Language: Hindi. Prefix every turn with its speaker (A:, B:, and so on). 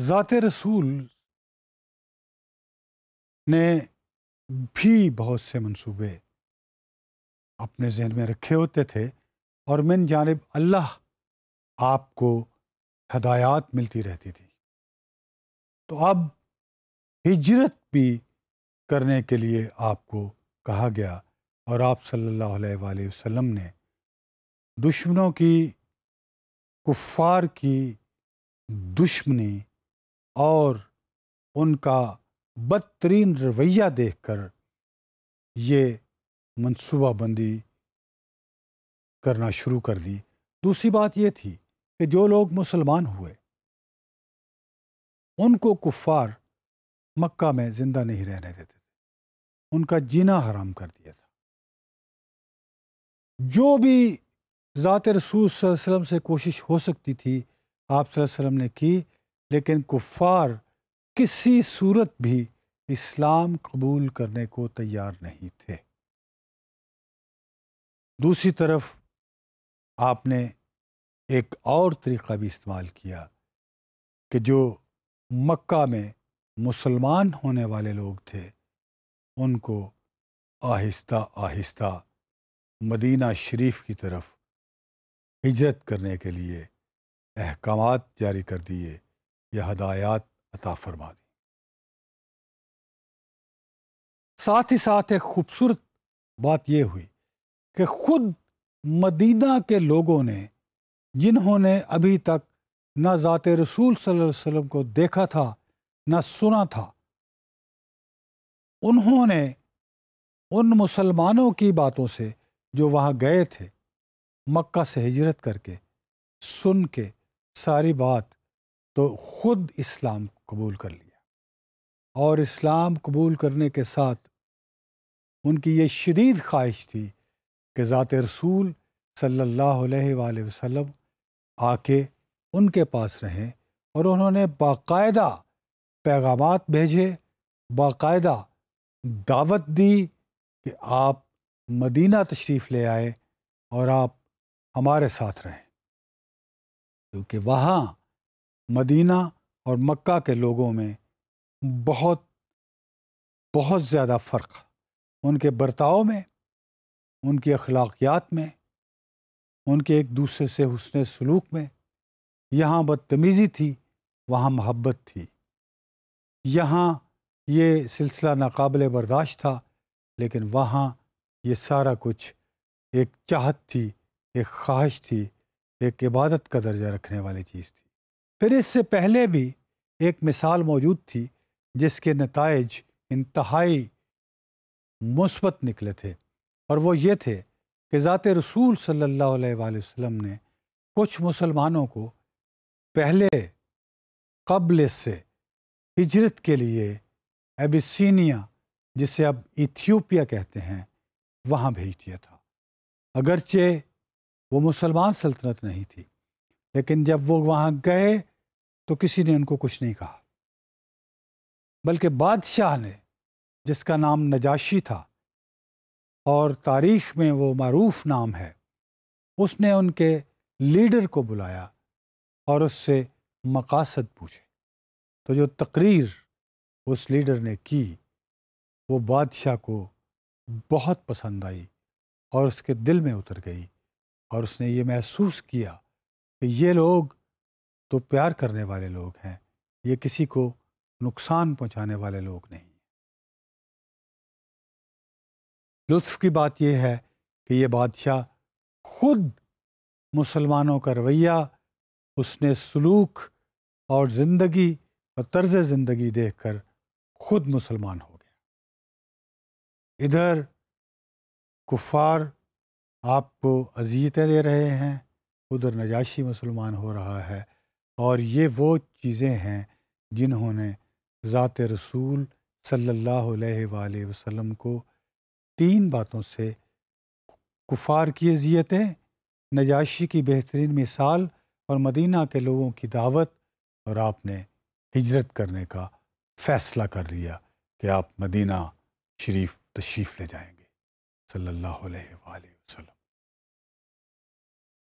A: ज़ात रसूल ने भी बहुत से मनसूबे अपने जहन में रखे होते थे और मिन जानब अल्लाह आपको हदायत मिलती रहती थी तो अब हिजरत भी करने के लिए आपको कहा गया और आप सल्लल्लाहु अलैहि वसल्लम ने दुश्मनों की कुफ़ार की दुश्मनी और उनका बदतरीन रवैया देख कर ये मनसूबाबंदी करना शुरू कर दी दूसरी बात ये थी कि जो लोग मुसलमान हुए उनको कुफार मक्का में ज़िंदा नहीं रहने देते थे उनका जीना हराम कर दिया था जो भी ज़ात रसूल वसम से कोशिश हो सकती थी आप वसम ने की लेकिन कुफ़ार किसी सूरत भी इस्लाम कबूल करने को तैयार नहीं थे दूसरी तरफ आपने एक और तरीक़ा भी इस्तेमाल किया कि जो मक्का में मुसलमान होने वाले लोग थे उनको आहिस्ता आहिस्ता मदीना शरीफ की तरफ हिजरत करने के लिए अहकाम जारी कर दिए यह हदायात अता फरमा दी साथ ही साथ एक खूबसूरत बात यह हुई कि खुद मदीना के लोगों ने जिन्होंने अभी तक ना ज़ात रसूल वसल्लम को देखा था ना सुना था उन्होंने उन मुसलमानों की बातों से जो वहाँ गए थे मक्का से हिजरत करके सुन के सारी बात तो ख़ुद इस्लाम कबूल कर लिया और इस्लाम कबूल करने के साथ उनकी ये शदीद ख्वाहिश थी कि ज़ात रसूल सल्लल्लाहु अलैहि वसल्लम आके उनके पास रहें और उन्होंने बाकायदा पैगाम भेजे बाकायदा दावत दी कि आप मदीना तशरीफ़ ले आए और आप हमारे साथ रहें क्योंकि वहाँ मदीना और मक्का के लोगों में बहुत बहुत ज़्यादा फ़र्क उनके बर्ताव में उनकी अखलाकियात में उनके एक दूसरे से हुसन सलूक में यहाँ बदतमीज़ी थी वहाँ मोहब्बत थी यहाँ ये सिलसिला नाकबले बर्दाश्त था लेकिन वहाँ ये सारा कुछ एक चाहत थी एक ख्वाहिश थी एक इबादत का दर्जा रखने वाली चीज़ थी फिर इससे पहले भी एक मिसाल मौजूद थी जिसके नतज इंतहाई मुस्बत निकले थे और वो ये थे कि ज़ात रसूल सल्ला वसम ने कुछ मुसलमानों को पहले कबल से हिजरत के लिए एबिसिनिया जिसे अब इथियोपिया कहते हैं वहाँ भेज दिया था अगरचे वो मुसलमान सल्तनत नहीं थी लेकिन जब वो वहाँ गए तो किसी ने उनको कुछ नहीं कहा बल्कि बादशाह ने जिसका नाम नजाशी था और तारीख में वो मरूफ नाम है उसने उनके लीडर को बुलाया और उससे मकासद पूछे तो जो तकरीर उस लीडर ने की वो बादशाह को बहुत पसंद आई और उसके दिल में उतर गई और उसने ये महसूस किया कि ये लोग तो प्यार करने वाले लोग हैं ये किसी को नुकसान पहुंचाने वाले लोग नहीं लुत्फ की बात यह है कि ये बादशाह खुद मुसलमानों का रवैया उसने सलूक और ज़िंदगी और तर्ज ज़िंदगी देखकर खुद मुसलमान हो गया इधर कुफार आपको अजियतें दे रहे हैं उधर नजाशी मुसलमान हो रहा है और ये वो चीज़ें हैं जिन्होंने ज़ात रसूल सल्लल्लाहु अलैहि को तीन बातों से कुफार की अजियतें नजाशी की बेहतरीन मिसाल और मदीना के लोगों की दावत और आपने हिजरत करने का फ़ैसला कर लिया कि आप मदीना शरीफ तशरीफ़ ले जाएंगे सल्लल्लाहु